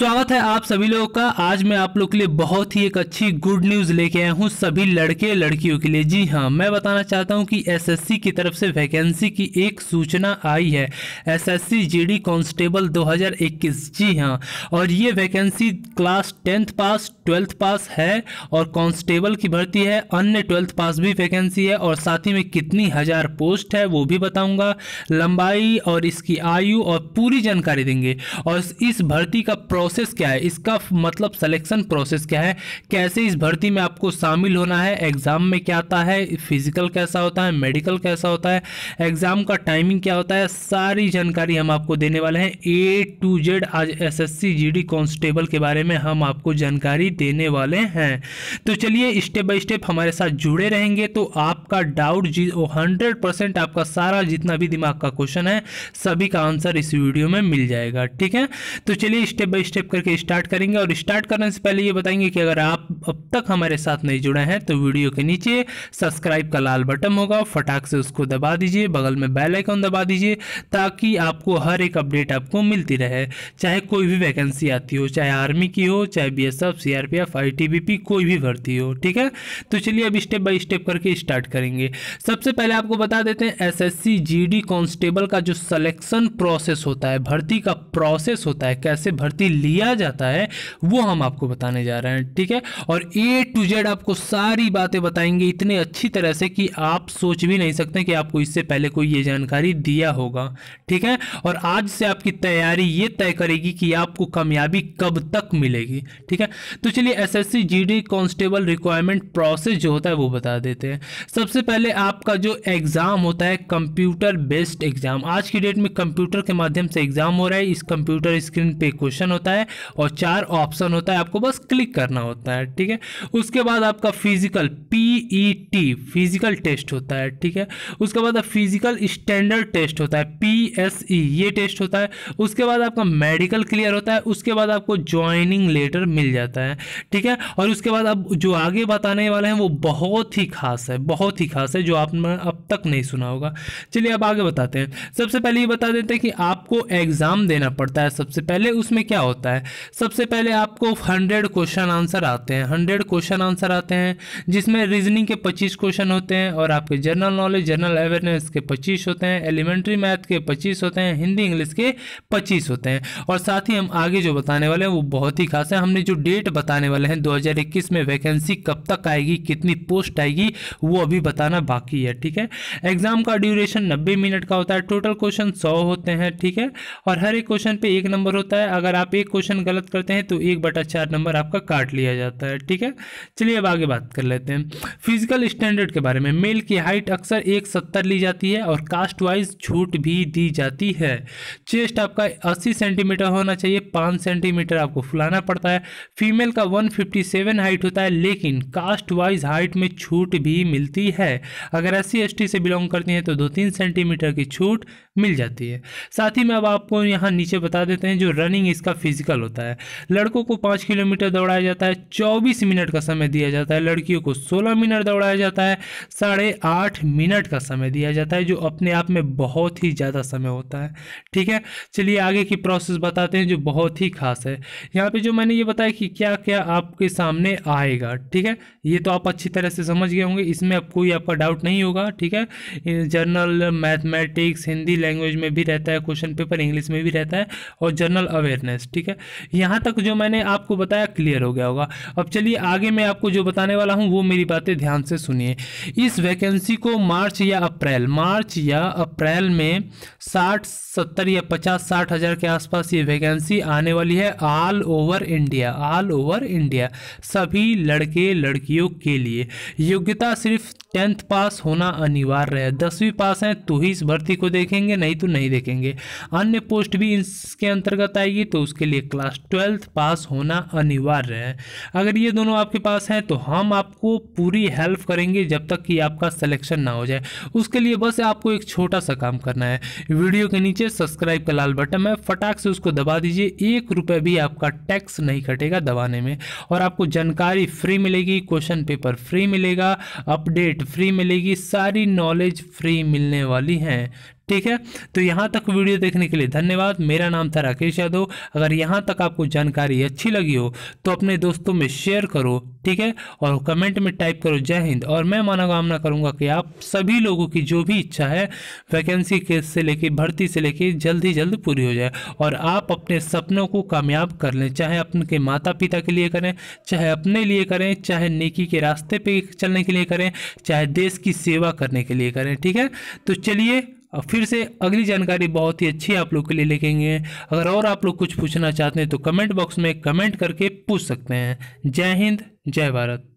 स्वागत है आप सभी लोगों का आज मैं आप लोग के लिए बहुत ही एक अच्छी गुड न्यूज़ लेके आया हूँ सभी लड़के लड़कियों के लिए जी हाँ मैं बताना चाहता हूँ कि एसएससी की तरफ से वैकेंसी की एक सूचना आई है एसएससी जीडी कांस्टेबल 2021 जी हाँ और ये vacancy class tenth pass twelfth pass है और कांस्टेबल की भर्ती है अन्य ट्वेल्थ पास भी वैकेंसी है और साथ ही में कितनी हज़ार पोस्ट है वो भी बताऊँगा लंबाई और इसकी आयु और पूरी जानकारी देंगे और इस भर्ती का प्रोसेस प्रोसेस क्या है इसका मतलब सिलेक्शन प्रोसेस क्या है कैसे इस भर्ती में आपको शामिल होना है एग्ज़ाम में क्या आता है फिजिकल कैसा होता है मेडिकल कैसा होता है एग्ज़ाम का टाइमिंग क्या होता है सारी जानकारी हम आपको देने वाले हैं ए टू जेड आज एस एस कांस्टेबल के बारे में हम आपको जानकारी देने वाले हैं तो चलिए स्टेप बाय स्टेप हमारे साथ जुड़े रहेंगे तो आपका डाउट जी हंड्रेड परसेंट आपका सारा जितना भी दिमाग का क्वेश्चन है सभी का आंसर इस वीडियो में मिल जाएगा ठीक है तो चलिए स्टेप बाय स्टेप टाइप करके स्टार्ट करेंगे और स्टार्ट करने से पहले ये बताएंगे कि अगर आप अब तक हमारे साथ नहीं जुड़े हैं तो वीडियो के नीचे सब्सक्राइब का लाल बटन होगा फटाक से उसको दबा दीजिए बगल में बेल आइकन दबा दीजिए ताकि आपको हर एक अपडेट आपको मिलती रहे चाहे कोई भी वैकेंसी आती हो चाहे आर्मी की हो चाहे बी एस एफ आई कोई भी भर्ती हो ठीक है तो चलिए अब स्टेप बाई स्टेप करके स्टार्ट करेंगे सबसे पहले आपको बता देते हैं S S C G D constable का जो सलेक्शन प्रोसेस होता है भर्ती का प्रोसेस होता है कैसे भर्ती लिया जाता है वो हम आपको बताने जा रहे हैं ठीक है और ए टू जेड आपको सारी बातें बताएंगे इतने अच्छी तरह से कि आप सोच भी नहीं सकते कि आपको इससे पहले कोई ये जानकारी दिया होगा ठीक है और आज से आपकी तैयारी ये तय करेगी कि आपको कामयाबी कब तक मिलेगी ठीक है तो चलिए G D constable requirement process जो होता है वो बता देते हैं सबसे पहले आपका जो एग्ज़ाम होता है कंप्यूटर बेस्ड एग्ज़ाम आज की डेट में कंप्यूटर के माध्यम से एग्ज़ाम हो रहा है इस कंप्यूटर स्क्रीन पे क्वेश्चन होता है होता है और चार ऑप्शन होता है आपको बस क्लिक करना होता है ठीक है उसके बाद आपका physical P E T physical test होता है ठीक है उसके बाद फिजिकल स्टैंडर्ड टेस्ट होता है पी एस ई ये टेस्ट होता है उसके बाद आपका मेडिकल क्लियर होता है उसके बाद आपको ज्वाइनिंग लेटर मिल जाता है ठीक है और उसके बाद अब जो आगे बताने वाले हैं वो बहुत ही खास है बहुत ही खास है जो आपने अब तक नहीं सुना होगा चलिए अब आगे बताते हैं सबसे पहले ये बता देते हैं कि आपको एग्ज़ाम देना पड़ता है सबसे पहले उसमें क्या होता है होता है सबसे पहले आपको हंड्रेड क्वेश्चन आंसर आते हैं हंड्रेड क्वेश्चन आंसर आते हैं जिसमें रीजनिंग के पच्चीस क्वेश्चन होते हैं और आपके जनरल नॉलेज जनरल अवेयरनेस के पच्चीस होते हैं एलिमेंट्री मैथ के पच्चीस होते हैं हिंदी इंग्लिश के पच्चीस होते हैं और साथ ही हम आगे जो बताने वाले हैं वो बहुत ही खास है हमने जो डेट बताने वाले हैं दो में वैकेंसी कब तक आएगी कितनी पोस्ट आएगी वो अभी बताना बाकी है ठीक है एग्जाम का ड्यूरेशन नब्बे मिनट का होता है टोटल क्वेश्चन सौ होते हैं ठीक है और हर एक क्वेश्चन पे एक नंबर होता है अगर आप एक क्वेश्चन गलत करते हैं तो एक बटा चार नंबर आपका काट लिया जाता है ठीक है चलिए अब आगे बात कर लेते हैं फिजिकल स्टैंडर्ड के बारे में मेल की हाइट अक्सर एक सत्तर ली जाती है और कास्ट वाइज छूट भी दी जाती है चेस्ट आपका अस्सी सेंटीमीटर होना चाहिए पाँच सेंटीमीटर आपको फुलाना पड़ता है फीमेल का वन हाइट होता है लेकिन कास्ट वाइज हाइट में छूट भी मिलती है अगर एस सी से बिलोंग करती हैं तो दो तीन सेंटीमीटर की छूट मिल जाती है साथ ही मैं अब आपको यहाँ नीचे बता देते हैं जो रनिंग इसका फिजिकल फिजिकल होता है लड़कों को पाँच किलोमीटर दौड़ाया जाता है चौबीस मिनट का समय दिया जाता है लड़कियों को सोलह मिनट दौड़ाया जाता है साढ़े आठ मिनट का समय दिया जाता है जो अपने आप में बहुत ही ज़्यादा समय होता है ठीक है चलिए आगे की प्रोसेस बताते हैं जो बहुत ही खास है यहाँ पे जो मैंने ये बताया कि क्या क्या आपके सामने आएगा ठीक है ये तो आप अच्छी तरह से समझ गए होंगे इसमें अब कोई आपका डाउट नहीं होगा ठीक है जर्नल मैथमेटिक्स हिंदी लैंग्वेज में भी रहता है क्वेश्चन पेपर इंग्लिश में भी रहता है और जर्नल अवेयरनेस ठीक है है यहाँ तक जो मैंने आपको बताया क्लियर हो गया होगा अब चलिए आगे मैं आपको जो बताने वाला हूँ वो मेरी बातें ध्यान से सुनिए इस वैकेंसी को मार्च या अप्रैल मार्च या अप्रैल में साठ सत्तर या पचास साठ हज़ार के आसपास ये वैकेंसी आने वाली है all over India all over India सभी लड़के लड़कियों के लिए योग्यता सिर्फ टेंथ पास होना अनिवार्य है दसवीं पास हैं तो ही इस भर्ती को देखेंगे नहीं तो नहीं देखेंगे अन्य पोस्ट भी इसके अंतर्गत आएगी तो उसके लिए क्लास ट्वेल्थ पास होना अनिवार्य है अगर ये दोनों आपके पास हैं तो हम आपको पूरी हेल्प करेंगे जब तक कि आपका सिलेक्शन ना हो जाए उसके लिए बस आपको एक छोटा सा काम करना है वीडियो के नीचे सब्सक्राइब का लाल बटन है फटाक से उसको दबा दीजिए एक रुपये भी आपका टैक्स नहीं कटेगा दबाने में और आपको जानकारी फ्री मिलेगी क्वेश्चन पेपर फ्री मिलेगा अपडेट फ्री मिलेगी सारी नॉलेज फ्री मिलने वाली हैं ठीक है तो यहाँ तक वीडियो देखने के लिए धन्यवाद मेरा नाम था राकेश यादव अगर यहाँ तक आपको जानकारी अच्छी लगी हो तो अपने दोस्तों में शेयर करो ठीक है और कमेंट में टाइप करो जय हिंद और मैं मनोकामना करूँगा कि आप सभी लोगों की जो भी इच्छा है वैकेंसी केस से लेके भर्ती से लेके जल्द ही जल्द पूरी हो जाए और आप अपने सपनों को कामयाब कर लें चाहे अपने माता पिता के लिए करें चाहे अपने लिए करें चाहे नेकी के रास्ते पे चलने के लिए करें चाहे देश की सेवा करने के लिए करें ठीक है तो चलिए फिर से अगली जानकारी बहुत ही अच्छी आप लोग के लिए लिखेंगे अगर और आप लोग कुछ पूछना चाहते हैं तो कमेंट बॉक्स में कमेंट करके पूछ सकते हैं जय हिंद जय भारत